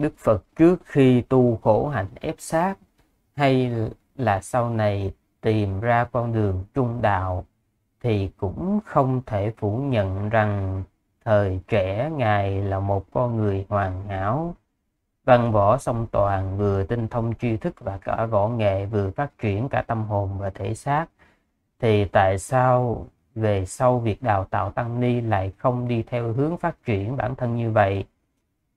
Đức Phật trước khi tu khổ hạnh ép sát hay là sau này tìm ra con đường trung đạo thì cũng không thể phủ nhận rằng thời trẻ ngài là một con người hoàn hảo văn võ song toàn vừa tinh thông tri thức và cả võ nghệ vừa phát triển cả tâm hồn và thể xác thì tại sao về sau việc đào tạo tăng ni lại không đi theo hướng phát triển bản thân như vậy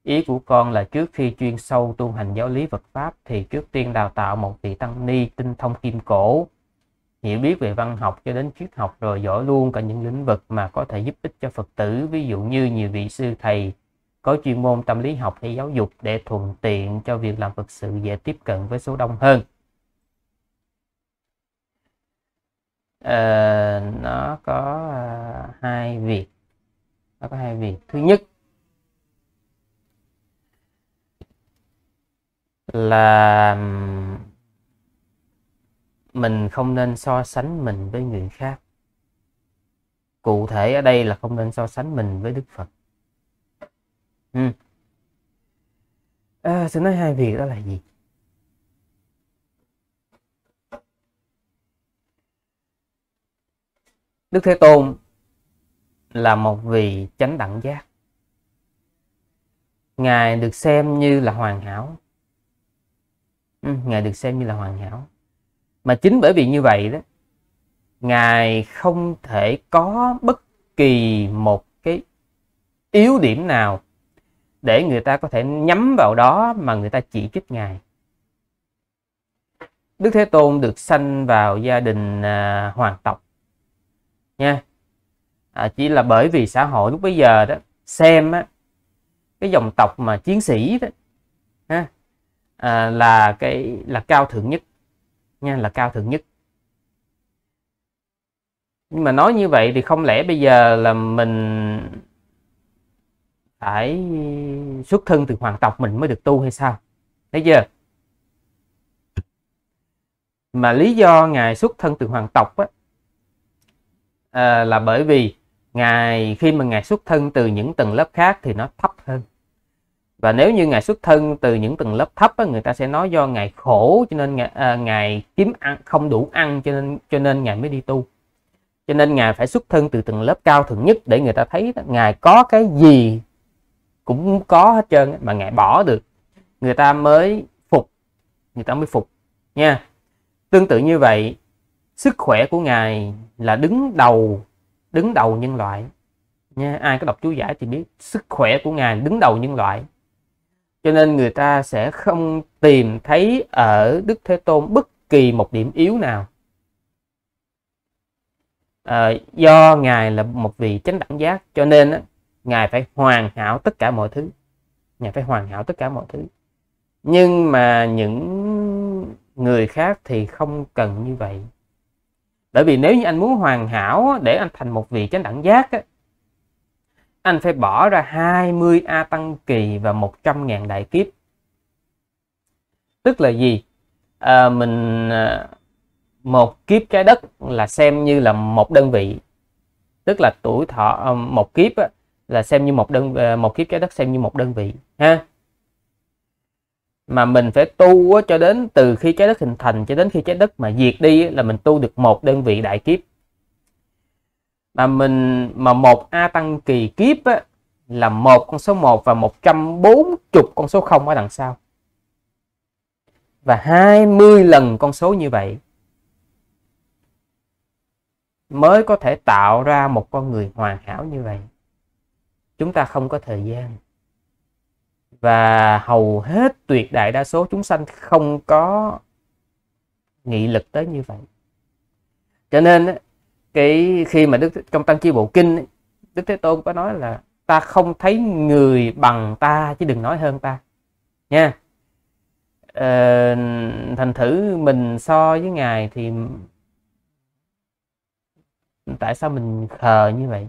Ý của con là trước khi chuyên sâu tu hành giáo lý Phật Pháp thì trước tiên đào tạo một vị tăng ni tinh thông kim cổ, hiểu biết về văn học cho đến triết học rồi giỏi luôn cả những lĩnh vực mà có thể giúp ích cho Phật tử, ví dụ như nhiều vị sư thầy có chuyên môn tâm lý học hay giáo dục để thuận tiện cho việc làm Phật sự dễ tiếp cận với số đông hơn. À, nó có à, hai việc nó có hai việc thứ nhất là mình không nên so sánh mình với người khác cụ thể ở đây là không nên so sánh mình với đức phật ừ. à, sẽ nói hai việc đó là gì đức thế tôn là một vị chánh đẳng giác ngài được xem như là hoàn hảo Ừ, ngài được xem như là hoàn hảo mà chính bởi vì như vậy đó ngài không thể có bất kỳ một cái yếu điểm nào để người ta có thể nhắm vào đó mà người ta chỉ trích ngài đức thế tôn được sanh vào gia đình à, hoàng tộc nha à, chỉ là bởi vì xã hội lúc bây giờ đó xem á, cái dòng tộc mà chiến sĩ đó à, là cái là cao thượng nhất nha là cao thượng nhất nhưng mà nói như vậy thì không lẽ bây giờ là mình phải xuất thân từ hoàng tộc mình mới được tu hay sao thấy chưa mà lý do ngài xuất thân từ hoàng tộc á, à, là bởi vì ngài khi mà ngài xuất thân từ những tầng lớp khác thì nó thấp hơn và nếu như ngài xuất thân từ những tầng lớp thấp á, người ta sẽ nói do ngài khổ cho nên ngài, à, ngài kiếm ăn không đủ ăn cho nên cho nên ngài mới đi tu cho nên ngài phải xuất thân từ tầng lớp cao thượng nhất để người ta thấy ngài có cái gì cũng có hết trơn mà ngài bỏ được người ta mới phục người ta mới phục nha tương tự như vậy sức khỏe của ngài là đứng đầu đứng đầu nhân loại nha ai có đọc chú giải thì biết sức khỏe của ngài đứng đầu nhân loại cho nên người ta sẽ không tìm thấy ở Đức Thế Tôn bất kỳ một điểm yếu nào à, do ngài là một vị chánh đẳng giác cho nên ngài phải hoàn hảo tất cả mọi thứ ngài phải hoàn hảo tất cả mọi thứ nhưng mà những người khác thì không cần như vậy bởi vì nếu như anh muốn hoàn hảo để anh thành một vị chánh đẳng giác á, anh phải bỏ ra 20 A tăng kỳ và 100.000 đại kiếp. Tức là gì? À, mình à, một kiếp trái đất là xem như là một đơn vị. Tức là tuổi thọ à, một kiếp là xem như một đơn à, một kiếp trái đất xem như một đơn vị ha. Mà mình phải tu cho đến từ khi trái đất hình thành cho đến khi trái đất mà diệt đi là mình tu được một đơn vị đại kiếp mà mình mà một a tăng kỳ kiếp á, là một con số 1 và 140 con số 0 ở đằng sau và 20 lần con số như vậy mới có thể tạo ra một con người hoàn hảo như vậy chúng ta không có thời gian và hầu hết tuyệt đại đa số chúng sanh không có nghị lực tới như vậy cho nên cái khi mà đức trong tăng chi bộ kinh đức thế tôn có nói là ta không thấy người bằng ta chứ đừng nói hơn ta nha ờ, thành thử mình so với ngài thì tại sao mình khờ như vậy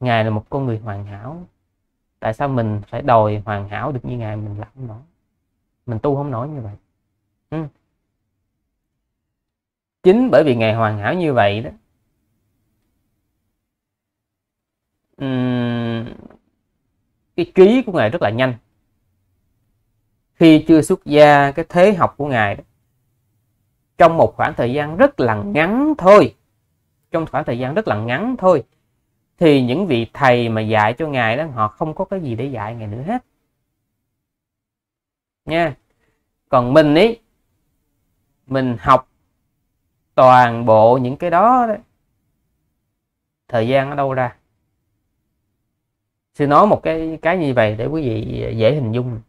ngài là một con người hoàn hảo tại sao mình phải đòi hoàn hảo được như ngài mình làm không nổi mình tu không nổi như vậy ừ. chính bởi vì ngài hoàn hảo như vậy đó cái trí của ngài rất là nhanh khi chưa xuất gia cái thế học của ngài đó, trong một khoảng thời gian rất là ngắn thôi trong khoảng thời gian rất là ngắn thôi thì những vị thầy mà dạy cho ngài đó họ không có cái gì để dạy ngài nữa hết nha còn mình ấy mình học toàn bộ những cái đó, đó thời gian ở đâu ra sư nói một cái cái như vậy để quý vị dễ hình dung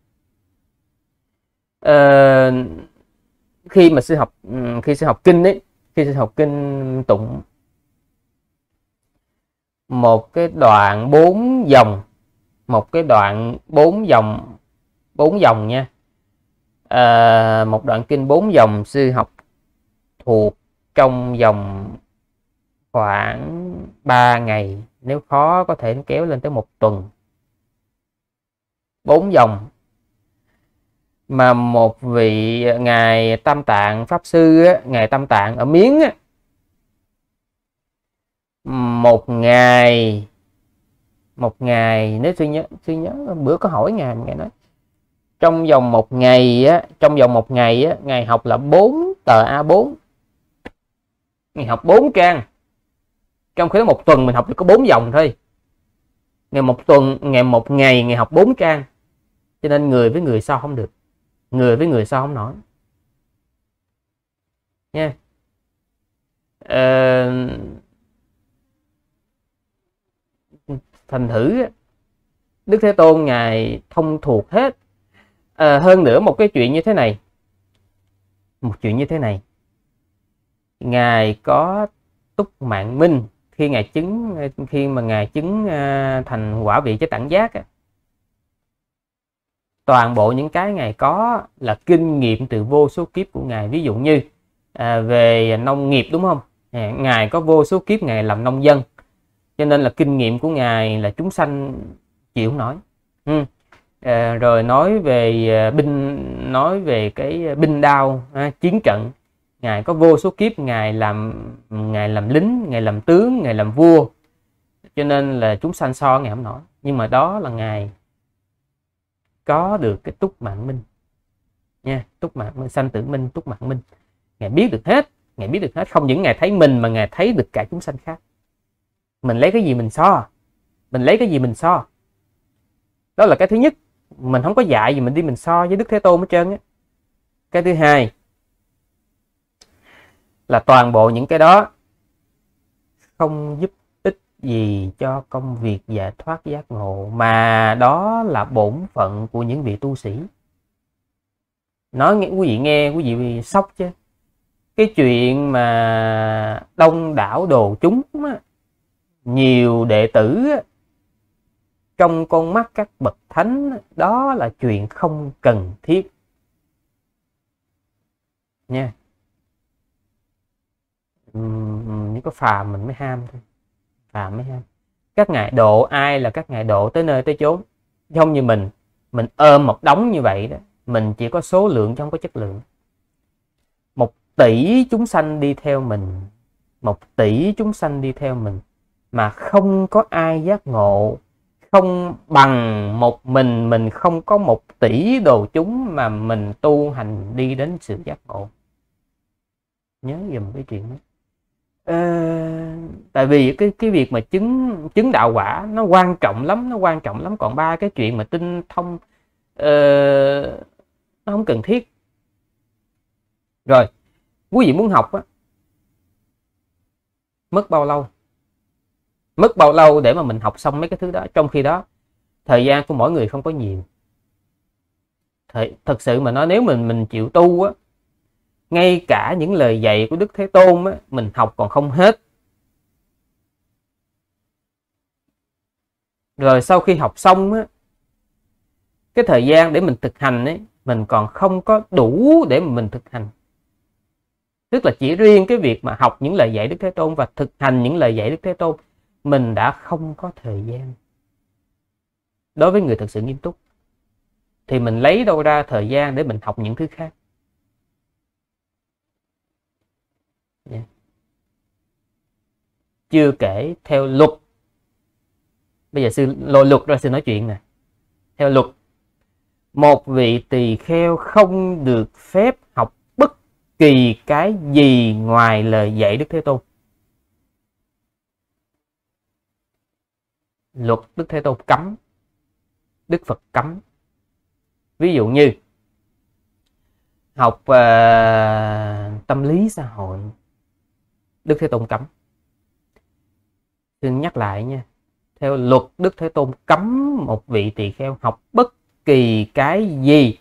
à, khi mà sư học ừ, khi sư học kinh ấy khi sư học kinh tụng một cái đoạn bốn dòng một cái đoạn bốn dòng bốn dòng nha à, một đoạn kinh bốn dòng sư học thuộc trong dòng khoảng 3 ngày nếu khó có thể kéo lên tới một tuần bốn dòng mà một vị ngài tam tạng pháp sư ngài tam tạng ở miếng một ngày một ngày nếu suy nhớ suy nhớ bữa có hỏi ngài ngài nói trong vòng một ngày á trong vòng một ngày á ngài học là 4 tờ A4 ngày học 4 trang trong khi đó một tuần mình học được có bốn dòng thôi ngày một tuần ngày một ngày ngày học bốn trang cho nên người với người sao không được người với người sao không nổi nha yeah. Ờ, thành thử đức thế tôn ngài thông thuộc hết à, hơn nữa một cái chuyện như thế này một chuyện như thế này ngài có túc mạng minh khi ngài chứng khi mà ngài chứng à, thành quả vị chế đẳng giác toàn bộ những cái ngài có là kinh nghiệm từ vô số kiếp của ngài ví dụ như à, về nông nghiệp đúng không à, ngài có vô số kiếp ngài làm nông dân cho nên là kinh nghiệm của ngài là chúng sanh chịu nói ừ. rồi nói về binh nói về cái binh đao chiến trận ngài có vô số kiếp ngài làm ngài làm lính ngài làm tướng ngài làm vua cho nên là chúng sanh so ngài không nổi nhưng mà đó là ngài có được cái túc mạng minh nha túc mạng minh sanh tử minh túc mạng minh ngài biết được hết ngài biết được hết không những ngài thấy mình mà ngài thấy được cả chúng sanh khác mình lấy cái gì mình so mình lấy cái gì mình so đó là cái thứ nhất mình không có dạy gì mình đi mình so với đức thế tôn hết trơn á cái thứ hai là toàn bộ những cái đó không giúp ích gì cho công việc giải thoát giác ngộ mà đó là bổn phận của những vị tu sĩ nói nghe quý vị nghe quý vị sốc chứ cái chuyện mà đông đảo đồ chúng á, nhiều đệ tử á, trong con mắt các bậc thánh đó là chuyện không cần thiết nha Ừ, ừ, những cái phàm mình mới ham thôi phàm mới ham các ngài độ ai là các ngài độ tới nơi tới chốn không như mình mình ôm một đống như vậy đó mình chỉ có số lượng chứ không có chất lượng một tỷ chúng sanh đi theo mình một tỷ chúng sanh đi theo mình mà không có ai giác ngộ không bằng một mình mình không có một tỷ đồ chúng mà mình tu hành đi đến sự giác ngộ nhớ dùm cái chuyện đó Ờ, tại vì cái cái việc mà chứng chứng đạo quả nó quan trọng lắm nó quan trọng lắm còn ba cái chuyện mà tinh thông uh, nó không cần thiết rồi quý vị muốn học á mất bao lâu mất bao lâu để mà mình học xong mấy cái thứ đó trong khi đó thời gian của mỗi người không có nhiều Thật, sự mà nói nếu mình mình chịu tu á ngay cả những lời dạy của Đức Thế Tôn á, mình học còn không hết. Rồi sau khi học xong á, cái thời gian để mình thực hành ấy, mình còn không có đủ để mình thực hành. Tức là chỉ riêng cái việc mà học những lời dạy Đức Thế Tôn và thực hành những lời dạy Đức Thế Tôn, mình đã không có thời gian. Đối với người thật sự nghiêm túc, thì mình lấy đâu ra thời gian để mình học những thứ khác chưa kể theo luật bây giờ sư lôi luật ra sư nói chuyện nè theo luật một vị tỳ kheo không được phép học bất kỳ cái gì ngoài lời dạy đức thế tôn luật đức thế tôn cấm đức phật cấm ví dụ như học uh, tâm lý xã hội đức thế tôn cấm xin nhắc lại nha theo luật đức thế tôn cấm một vị tỳ kheo học bất kỳ cái gì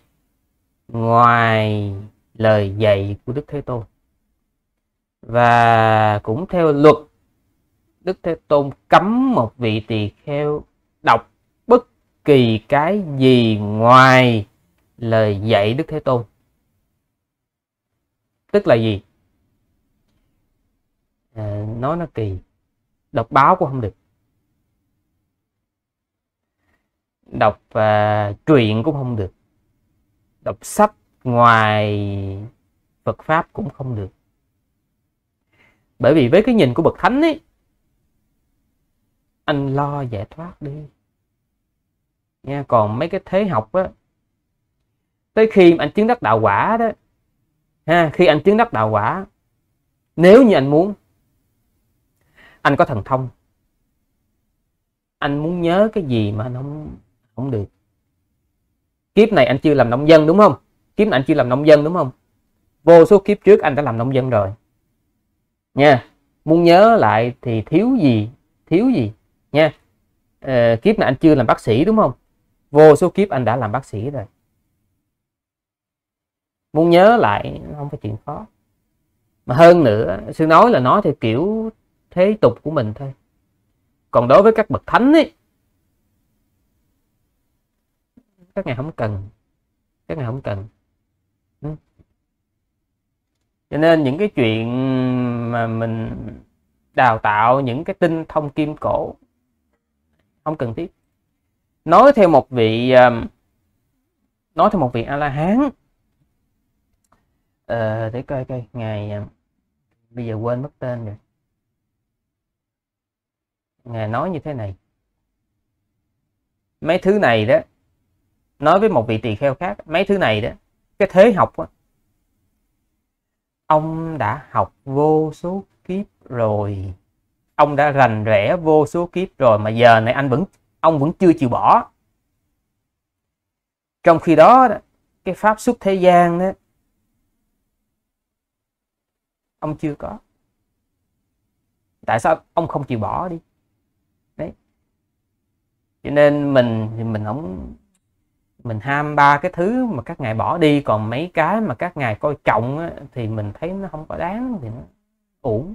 ngoài lời dạy của đức thế tôn và cũng theo luật đức thế tôn cấm một vị tỳ kheo đọc bất kỳ cái gì ngoài lời dạy đức thế tôn tức là gì à, nói nó kỳ đọc báo cũng không được đọc uh, truyện cũng không được đọc sách ngoài Phật pháp cũng không được bởi vì với cái nhìn của bậc thánh ấy anh lo giải thoát đi nha còn mấy cái thế học á tới khi anh chứng đắc đạo quả đó ha khi anh chứng đắc đạo quả nếu như anh muốn anh có thần thông anh muốn nhớ cái gì mà anh không không được kiếp này anh chưa làm nông dân đúng không kiếp này anh chưa làm nông dân đúng không vô số kiếp trước anh đã làm nông dân rồi nha muốn nhớ lại thì thiếu gì thiếu gì nha ờ, kiếp này anh chưa làm bác sĩ đúng không vô số kiếp anh đã làm bác sĩ rồi muốn nhớ lại không phải chuyện khó mà hơn nữa sư nói là nói theo kiểu thế tục của mình thôi còn đối với các bậc thánh ấy các ngài không cần các ngài không cần ừ. cho nên những cái chuyện mà mình đào tạo những cái tinh thông kim cổ không cần thiết nói theo một vị um, nói theo một vị a la hán ờ, để coi coi ngài um, bây giờ quên mất tên rồi ngài nói như thế này mấy thứ này đó nói với một vị tỳ kheo khác mấy thứ này đó cái thế học đó, ông đã học vô số kiếp rồi ông đã rành rẽ vô số kiếp rồi mà giờ này anh vẫn ông vẫn chưa chịu bỏ trong khi đó cái pháp xuất thế gian đó ông chưa có tại sao ông không chịu bỏ đi cho nên mình thì mình không mình ham ba cái thứ mà các ngài bỏ đi còn mấy cái mà các ngài coi trọng á, thì mình thấy nó không có đáng thì nó uổng